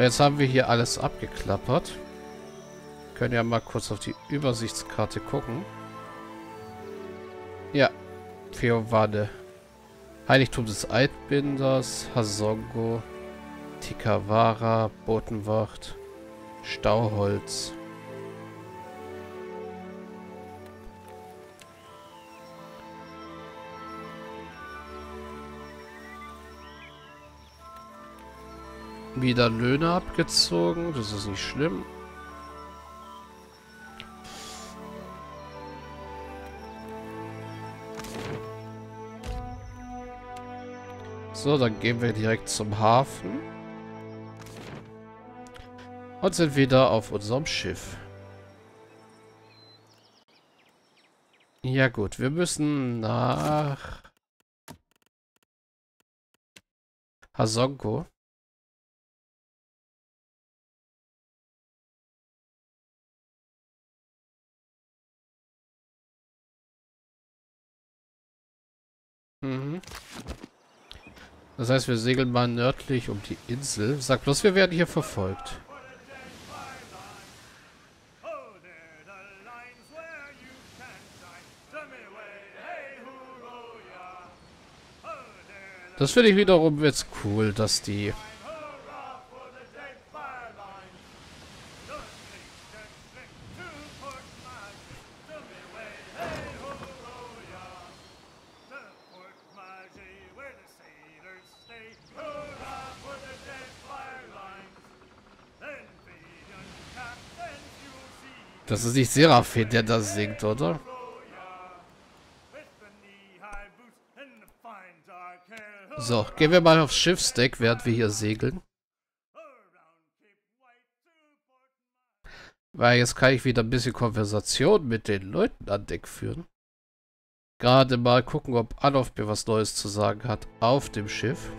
Jetzt haben wir hier alles abgeklappert. Können ja mal kurz auf die Übersichtskarte gucken. Ja, Feovade. Heiligtum des Altbinders, Hasongo, Tikawara, Botenwacht, Stauholz. wieder Löhne abgezogen. Das ist nicht schlimm. So, dann gehen wir direkt zum Hafen. Und sind wieder auf unserem Schiff. Ja gut, wir müssen nach... Hasonko. Das heißt, wir segeln mal nördlich um die Insel. Sag bloß, wir werden hier verfolgt. Das finde ich wiederum jetzt cool, dass die Das ist nicht Seraphim, der das singt, oder? So, gehen wir mal aufs Schiffsdeck, während wir hier segeln. Weil jetzt kann ich wieder ein bisschen Konversation mit den Leuten an Deck führen. Gerade mal gucken, ob Adolf mir was Neues zu sagen hat auf dem Schiff.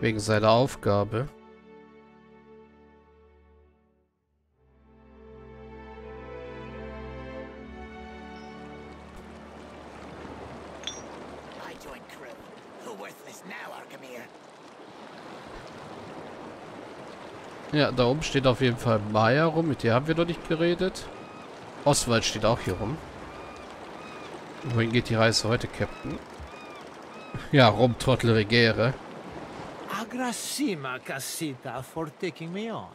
Wegen seiner Aufgabe. Coin crew. Who worthless now, Archimere? Ja, da oben steht auf jeden Fall Maya rum. Mit der haben wir noch nicht geredet. Oswald steht auch hier rum. Wohin geht die Reise heute, Captain? Ja, rum, Trottel Regere. Agracima, Casita, for taking me on.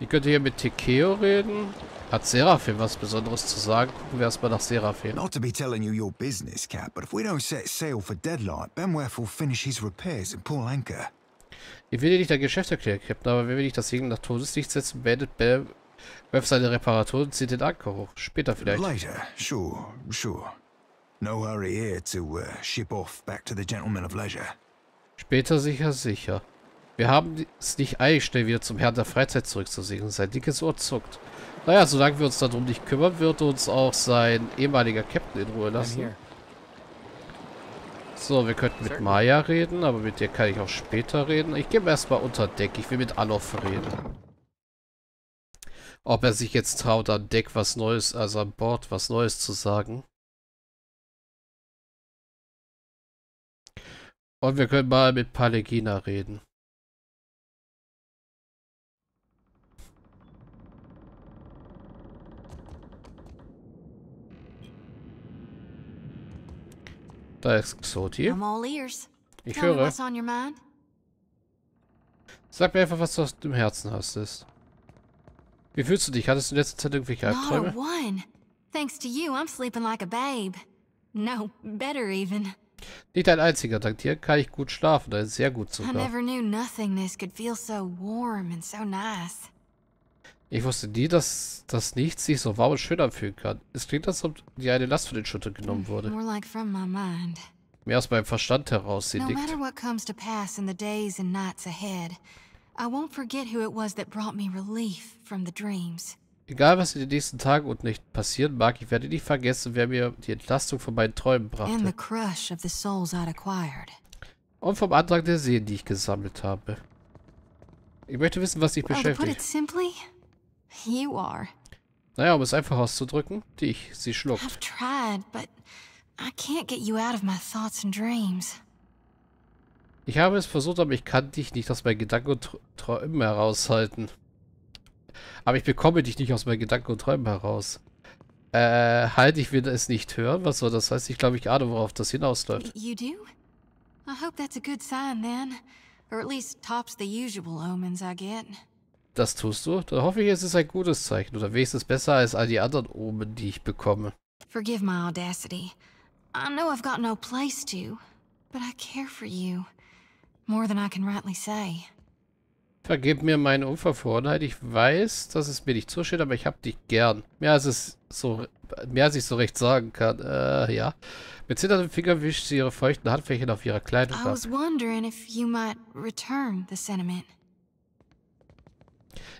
Ich könnte hier mit Tekeo reden. Hat Seraphim was Besonderes zu sagen? Gucken wir erstmal nach Seraphim. Not to be telling you your business, Cap, but if we don't set sail for Deadlight, Benworth will finish his repairs and pull anchor. Ich will dir nicht dein Geschäft erklären, Captain, aber wenn wir nicht das Segel nach Todeslicht setzen, beendet Benworth seine Reparaturen und zieht den Anker hoch. Später vielleicht. Later, sure, sure. No hurry here to uh, ship off back to the gentlemen of leisure. Später sicher, sicher. Wir haben es nicht eilig, schnell wieder zum Herrn der Freizeit zurückzusegeln. Sein dickes Ohr zuckt. Naja, solange wir uns darum nicht kümmern, wird uns auch sein ehemaliger Captain in Ruhe lassen. So, wir könnten mit Maya reden, aber mit dir kann ich auch später reden. Ich gehe erstmal unter Deck. Ich will mit Anoff reden. Ob er sich jetzt traut, an Deck was Neues, also an Bord was Neues zu sagen. Und wir können mal mit Palegina reden. Da ist Xoti. Ich höre. Sag mir einfach, was du aus dem Herzen hast. Ist. Wie fühlst du dich? Hattest du in letzter Zeit irgendwelche Albträume? Thanks to you, I'm sleeping like a babe. No, better even. Nicht ein einziger, dank dir kann ich gut schlafen, da ist sehr gut sogar. I never knew nothingness could feel so warm and so nice. Ich wusste nie, dass das Nichts sich so warm und schön anfühlen kann. Es klingt, als ob dir eine Last von den Schultern genommen wurde. Mehr aus meinem Verstand heraus, sie liegt. Egal, was in den nächsten Tagen und Nächten passieren mag, ich werde nicht vergessen, wer mir die Entlastung von meinen Träumen brachte. Und vom Antrag der Seelen, die ich gesammelt habe. Ich möchte wissen, was dich beschäftigt. You are. Naja, um es einfach auszudrücken, dich, sie schluckt. I've tried, but I can't get you out of my thoughts and dreams. Ich habe es versucht, aber ich kann dich nicht aus meinen Gedanken und Träumen heraushalten. Aber ich bekomme dich nicht aus meinen Gedanken und Träumen heraus. Äh, halt, ich will es nicht hören. Was soll das heißen? Ich glaube, ich ahne, worauf das hinausläuft. You do? I hope that's a good sign then. Or at least tops the usual omens I get das tust du, dann hoffe ich, es ist ein gutes Zeichen oder wenigstens besser als all die anderen Omen, die ich bekomme. Forgive my audacity. I know I've got no place to, but I care for you more than I can rightly say. Vergib mir meine Unverfrorenheit. Ich weiß, dass es mir nicht zusteht, aber ich hab dich gern. Mehr als es so, mehr als ich so recht sagen kann. Äh, ja. Mit zitterndem Finger wischt sie ihre feuchten Handflächen auf ihrer Kleidung ab. I was wondering if you might return the sentiment.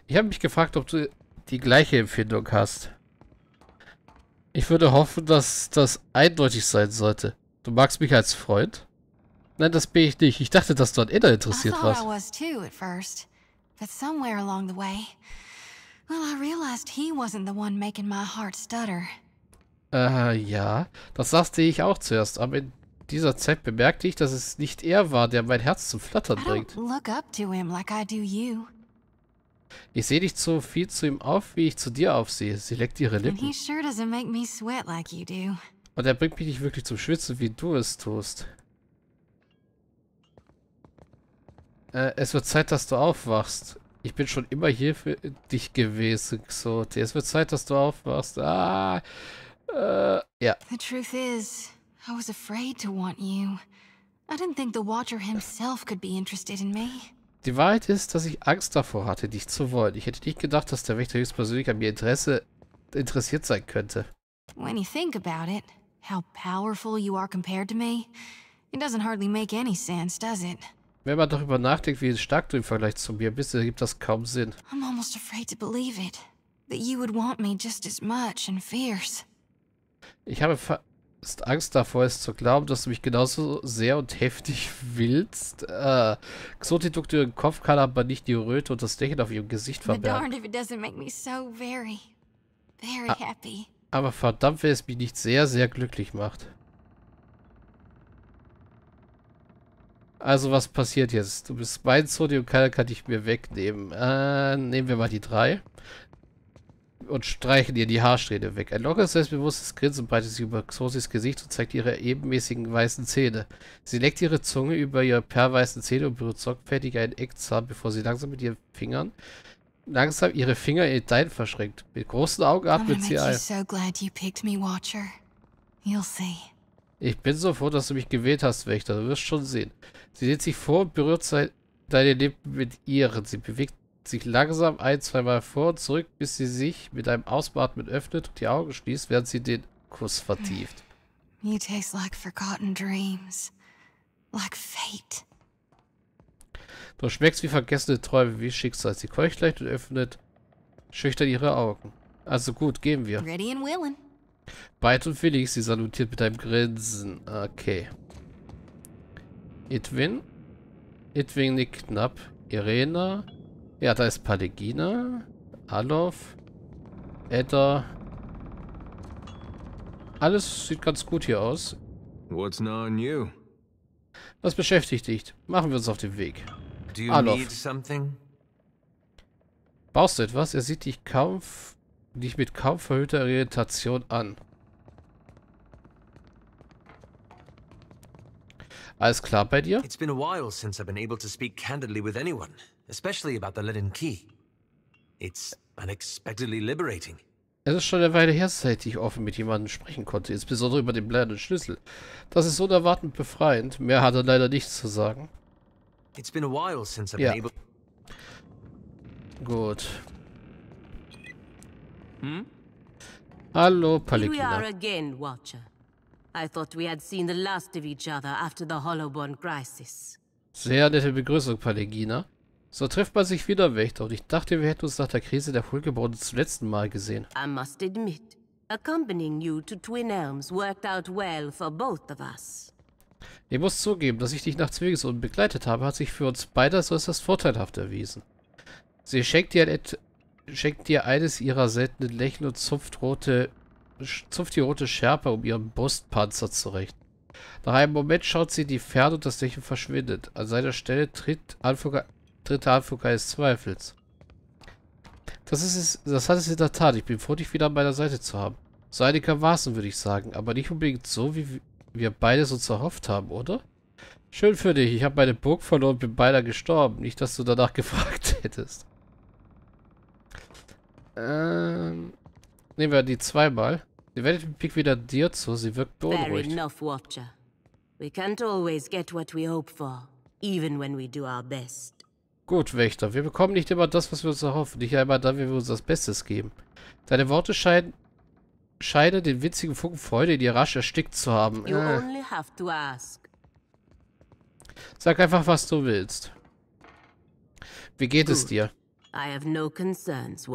Ich habe mich gefragt, ob du die gleiche Empfindung hast. Ich würde hoffen, dass das eindeutig sein sollte. Du magst mich als Freund? Nein, das bin ich nicht. Ich dachte, dass du an Inner interessiert warst. but somewhere along the way, well, I realized he wasn't the one making my heart stutter. Äh, ja, das sagte ich auch zuerst, aber in dieser Zeit bemerkte ich, dass es nicht er war, der mein Herz zum Flattern bringt. I don't look up to him like I do you. Ich sehe dich so viel zu ihm auf, wie ich zu dir aufsehe. Sie leckt ihre Lippen. Und er bringt mich nicht wirklich zum Schwitzen, wie du es tust. Äh, es wird Zeit, dass du aufwachst. Ich bin schon immer hier für dich gewesen, Xoti. Es wird Zeit, dass du aufwachst. Ah, äh, ja. The truth is, I was afraid to want you. I didn't think the Watcher himself could be interested in me. Die Wahrheit ist, dass ich Angst davor hatte, dich zu wollen. Ich hätte nicht gedacht, dass der Wächter höchstpersönlich an mir Interesse interessiert sein könnte. When you think about it, how powerful you are compared to me, it doesn't hardly make any sense, does it? Wenn man darüber nachdenkt, wie stark du im Vergleich zu mir bist, ergibt das kaum Sinn. I'm almost afraid to believe it. That you would want me just as much and fierce. Ich habe ist Angst davor, es zu glauben, dass du mich genauso sehr und heftig willst. Äh, Xoti duckte ihren Kopf, kann aber nicht die Röte und das Lächeln auf ihrem Gesicht verbergen. Ah, aber verdammt, wenn es mich nicht sehr, sehr glücklich macht. Also, was passiert jetzt? Du bist mein Sony und keiner kann dich mir wegnehmen. Äh, nehmen wir mal die drei und streichen ihr die Haarsträhne weg. Ein lockeres, selbstbewusstes Grinsen breitet sich über Xosis Gesicht und zeigt ihre ebenmäßigen weißen Zähne. Sie leckt ihre Zunge über ihre perlweißen Zähne und berührt sorgfältig einen Eckzahn, bevor sie langsam mit ihren Fingern langsam ihre Finger in dein verschränkt. Mit großen Augen atmet sie ein. Ich bin so froh, dass du mich gewählt hast, Wächter. Du wirst schon sehen. Sie lehnt sich vor und berührt sein, deine Lippen mit ihren. Sie bewegt sich langsam ein, zweimal vor und zurück, bis sie sich mit einem Ausbeatmen öffnet und die Augen schließt, während sie den Kuss vertieft. You taste like forgotten dreams. Like fate. Du schmeckst wie vergessene Träume, wie Schicksal. Sie keucht leicht und öffnet schüchtern ihre Augen. Also gut, gehen wir. Ready and willing. Byte und Felix, sie salutiert mit einem Grinsen. Okay. Edwin? Edwin nickt knapp. Irena? Ja, da ist Palegina, Alof, Edda. Alles sieht ganz gut hier aus. What's now on you? Was beschäftigt dich? Machen wir uns auf den Weg. Alof. Baust du etwas? Er sieht dich kaum, dich mit kaum verhüllter Orientation an. Alles klar bei dir? It's been a while since I've been able to speak candidly with anyone especially about the Leaden Key. It's unexpectedly liberating. Es ist schon eine Weile her, seit ich offen mit jemandem sprechen konnte, insbesondere über den bleiernen Schlüssel. Das ist unerwartend befreiend. Mehr hat er leider nichts zu sagen. It's been a while since I've ja. been able Gut. Hm? Hallo, Palikina. Here we are again, Watcher. I thought we had seen the last of each other after the Hollowborn crisis. Sehr nette Begrüßung, Paligina. So trifft man sich wieder, Wächter, und ich dachte, wir hätten uns nach der Krise der Vollgeborenen zum letzten Mal gesehen. I must admit, accompanying you to Twin Elms worked out well for both of us. Ich muss zugeben, dass ich dich nach Zwillingsund begleitet habe, hat sich für uns beide so etwas vorteilhaft erwiesen. Sie schenkt dir, ein, schenkt dir eines ihrer seltenen Lächeln und zupft, rote, zupft die rote Schärpe um ihren Brustpanzer zurecht. Nach einem Moment schaut sie in die Ferne und das Lächeln verschwindet. An seiner Stelle tritt Anfänger dritte Anflug eines Zweifels. Das ist es, das hat es in der Tat. Ich bin froh, dich wieder an meiner Seite zu haben. So einigermaßen, würde ich sagen. Aber nicht unbedingt so, wie wir beide uns erhofft haben, oder? Schön für dich. Ich habe meine Burg verloren und bin beinahe gestorben. Nicht, dass du danach gefragt hättest. Ähm... Nehmen wir die zweimal. Sie wendet den Pick wieder dir zu. Sie wirkt beunruhigt. Fair enough, Watcher. We can't always get what we hope for, even when we do our best. Gut, Wächter, wir bekommen nicht immer das, was wir uns erhoffen, nicht einmal dann, wenn wir uns das Bestes geben. Deine Worte scheinen, scheinen den witzigen Funken Freude in dir rasch erstickt zu haben. Äh. Sag einfach, was du willst. Wie geht Gut. es dir? No concerns,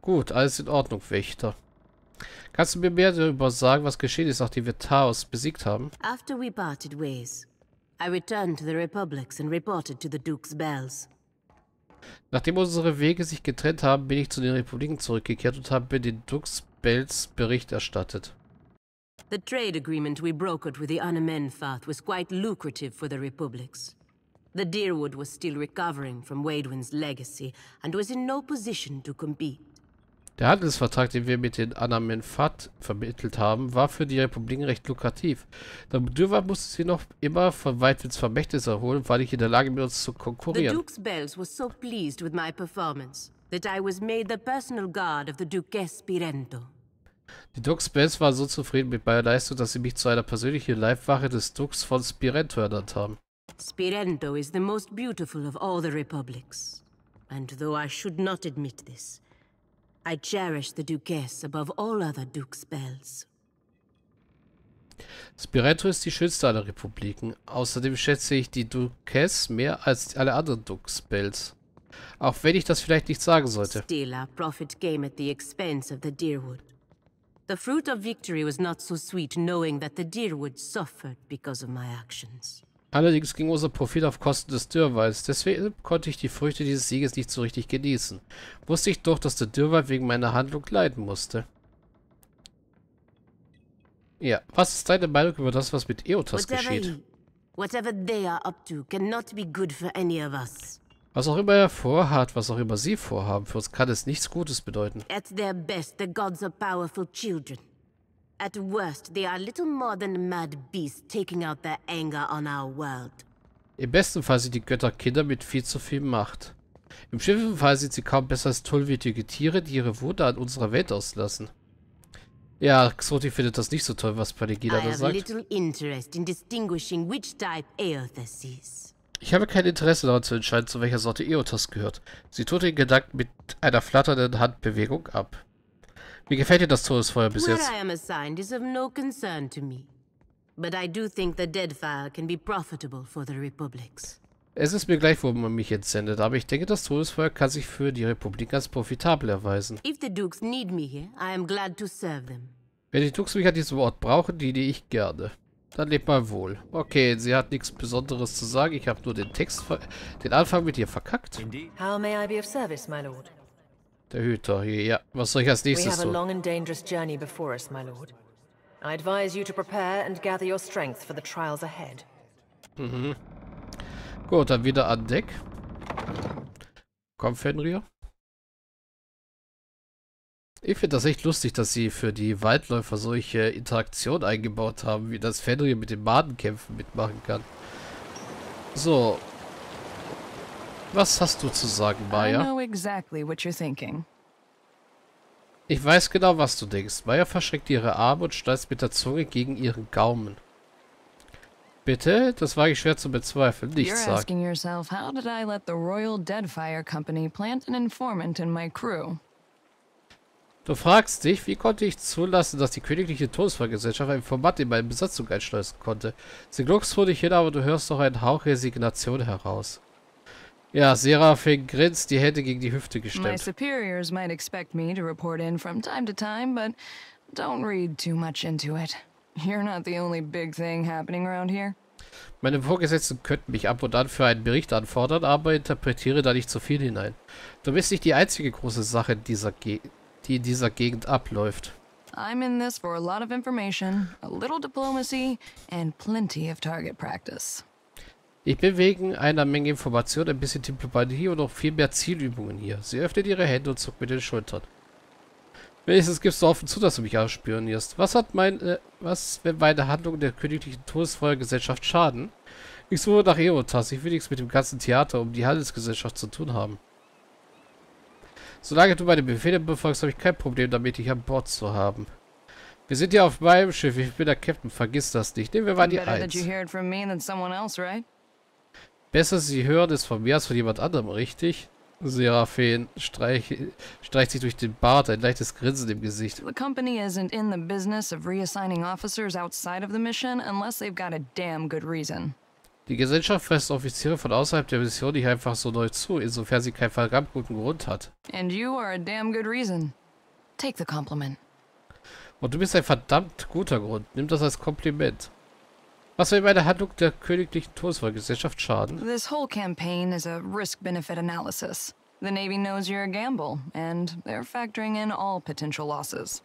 Gut, alles in Ordnung, Wächter. Kannst du mir mehr darüber sagen, was geschehen ist, nachdem wir Taos besiegt haben? After we parted ways, I returned to the Republics and reported to the Duke's bells. Nachdem unsere Wege sich getrennt haben, bin ich zu den Republiken zurückgekehrt und habe den Duke's Bells Bericht erstattet. The trade agreement we brokered with the Anamenfath was quite lucrative for the Republics. The Deerwood was still recovering from Waedwin's legacy and was in no position to compete. Der Handelsvertrag, den wir mit den Anamen-Fat vermittelt haben, war für die Republiken recht lukrativ. Da Dürver musste sie noch immer von Weitwitz Vermächtnis erholen, war nicht in der Lage, mit uns zu konkurrieren. The Duke's Bells was so pleased with my performance, that I was made the personal guard of the Duques Spirento. Die Dux Bells waren so zufrieden mit meiner Leistung, dass sie mich zu einer persönlichen Leibwache des Dux von Spirento ernannt haben. Spirento is the most beautiful of all the republics. And though I should not admit this, I cherish the Duquesse above all other Duke's spells. Spiretto ist die schönste aller Republiken. Außerdem schätze ich die Duquesse mehr als alle anderen Duke-Spells. Auch wenn ich das vielleicht nicht sagen sollte. Stila, profit game at the expense of the Deerwood. The fruit of victory was not so sweet knowing that the Deerwood suffered because of my actions. Allerdings ging unser Profit auf Kosten des Dürrwalds, deswegen konnte ich die Früchte dieses Sieges nicht so richtig genießen. Wusste ich doch, dass der Dürrwald wegen meiner Handlung leiden musste. Ja, was ist deine Meinung über das, was mit Eotas geschieht? whatever they are up to cannot be good for any of us. Was auch immer er vorhat, was auch immer sie vorhaben, für uns kann es nichts Gutes bedeuten. At their best, the gods are powerful children. At worst, they are little more than mad beasts taking out their anger on our world. Im besten Fall sind die Götter Kinder mit viel zu viel Macht. Im schlimmsten Fall sind sie kaum besser als tollwütige Tiere, die ihre Wut an unserer Welt auslassen. Ja, Xoti findet das nicht so toll, was Panegida da sagt. Ich habe kein Interesse daran zu entscheiden, zu welcher Sorte Eotas gehört. Sie tut den Gedanken mit einer flatternden Handbewegung ab. Wie gefällt dir das Todesfeuer bis jetzt? assigned no concern to me. But I do think the Deadfire can be profitable for the Republics. Es ist mir gleich, wo man mich entsendet, aber ich denke, das Todesfeuer kann sich für die Republik ganz profitabel erweisen. Wenn die Dukes mich an diesem Ort brauchen, diene ich gerne. Dann lebt mal wohl. Okay, sie hat nichts Besonderes zu sagen. Ich habe nur den Text, den Anfang mit ihr verkackt. How may I be of service, my lord? Der Hüter hier, ja. Was soll ich als nächstes tun? We have a long and journey before us, my lord. I advise you to prepare and gather your strength for the trials ahead. Mhm. Gut, dann wieder an Deck. Komm, Fenrir. Ich finde das echt lustig, dass sie für die Waldläufer solche Interaktionen eingebaut haben, wie das Fenrir mit den Madenkämpfen mitmachen kann. So, was hast du zu sagen, Maya? Ich weiß genau, was du denkst. Maya verschreckt ihre Arme und steißt mit der Zunge gegen ihren Gaumen. Bitte? Das wage ich schwer zu bezweifeln. Nichts sagen. Yourself, du fragst dich, wie konnte ich zulassen, dass die königliche Todesfallgesellschaft ein Format in meine Besatzung einschleusen konnte? Sie glucksfreudig hin, aber du hörst doch einen Hauch Resignation heraus. Ja, Seraphim grinst die Hände gegen die Hüfte gestemmt. My superiors might expect me to report in from time to time, but don't read too much into it. You're not the only big thing happening around here. Meine Vorgesetzten könnten mich ab und an für einen Bericht anfordern, aber interpretiere da nicht zu viel hinein. Du bist nicht die einzige große Sache, in dieser Ge die in dieser Gegend abläuft. I'm in this for a lot of information, a little diplomacy and plenty of target practice. Ich bin wegen einer Menge Informationen, ein bisschen Diplomatie und noch viel mehr Zielübungen hier. Sie öffnet ihre Hände und zuckt mit den Schultern. Wenigstens gibst du offen zu, dass du mich ausspionierst. Was hat mein, äh, was, wenn meine Handlung der königlichen Todesfeuergesellschaft schaden? Ich suche nach Eotas. Ich will nichts mit dem ganzen Theater um die Handelsgesellschaft zu tun haben. Solange du meine Befehle befolgst, habe ich kein Problem damit, dich an Bord zu haben. Wir sind ja auf meinem Schiff. Ich bin der Captain. Vergiss das nicht. Nehmen wir mal die Eins. Besser sie hören es von mir als von jemand anderem, richtig? Seraphin streicht sich durch den Bart, ein leichtes Grinsen im Gesicht. The company isn't in the business of reassigning officers outside of the mission unless they've got a damn good reason. Die Gesellschaft fest Offiziere von außerhalb der Mission nicht einfach so neu zu, insofern sie keinen verdammt guten Grund hat. And you are a damn good reason. Take the compliment. Und du bist ein verdammt guter Grund. Nimm das als Kompliment. Was soll bei der Handlung der königlichen Todesfallgesellschaft schaden. This whole campaign is a risk-benefit analysis. The Navy knows you're a gamble, and they're factoring in all potential losses.